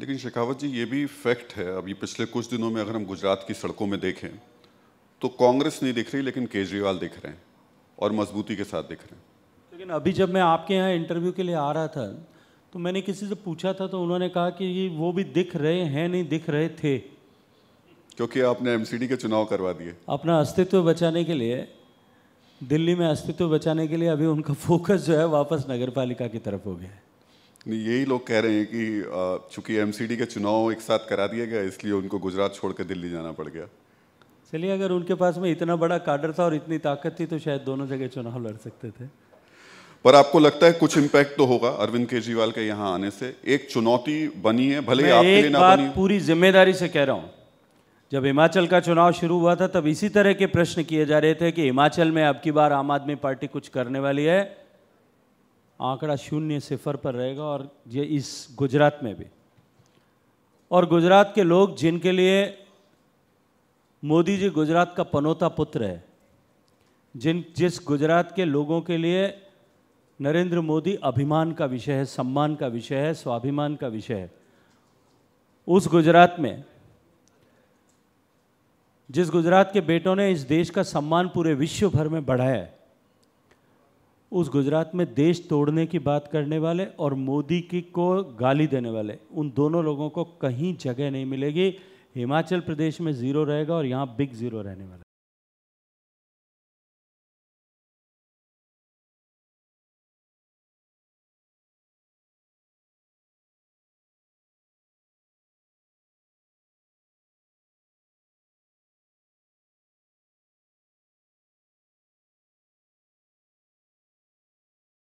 लेकिन शेखावत जी ये भी फैक्ट है अभी पिछले कुछ दिनों में अगर हम गुजरात की सड़कों में देखें तो कांग्रेस नहीं दिख रही लेकिन केजरीवाल दिख रहे हैं और मजबूती के साथ दिख रहे हैं लेकिन अभी जब मैं आपके यहाँ इंटरव्यू के लिए आ रहा था तो मैंने किसी से पूछा था तो उन्होंने कहा कि वो भी दिख रहे हैं नहीं दिख रहे थे क्योंकि आपने एमसीडी के चुनाव करवा दिए अपना अस्तित्व बचाने के लिए दिल्ली में अस्तित्व बचाने के लिए अभी उनका फोकस जो है वापस नगर पालिका की तरफ हो गया है नहीं यही लोग कह रहे हैं कि चूंकि एमसीडी के चुनाव एक साथ करा दिया गया इसलिए उनको गुजरात छोड़कर दिल्ली जाना पड़ गया चलिए अगर उनके पास में इतना बड़ा काडर था और इतनी ताकत थी तो शायद दोनों जगह चुनाव लड़ सकते थे पर आपको लगता है कुछ इम्पैक्ट तो होगा अरविंद केजरीवाल के यहाँ आने से एक चुनौती बनी है भले आपके लिए ना बनी पूरी जिम्मेदारी से कह रहा हूँ जब हिमाचल का चुनाव शुरू हुआ था तब इसी तरह के प्रश्न किए जा रहे थे कि हिमाचल में अब की बार आम आदमी पार्टी कुछ करने वाली है आंकड़ा शून्य सिफर पर रहेगा और ये इस गुजरात में भी और गुजरात के लोग जिनके लिए मोदी जी गुजरात का पनौता पुत्र है जिन जिस गुजरात के लोगों के लिए नरेंद्र मोदी अभिमान का विषय है सम्मान का विषय है स्वाभिमान का विषय है उस गुजरात में जिस गुजरात के बेटों ने इस देश का सम्मान पूरे विश्व भर में बढ़ाया है उस गुजरात में देश तोड़ने की बात करने वाले और मोदी की को गाली देने वाले उन दोनों लोगों को कहीं जगह नहीं मिलेगी हिमाचल प्रदेश में ज़ीरो रहेगा और यहाँ बिग ज़ीरो रहने वाला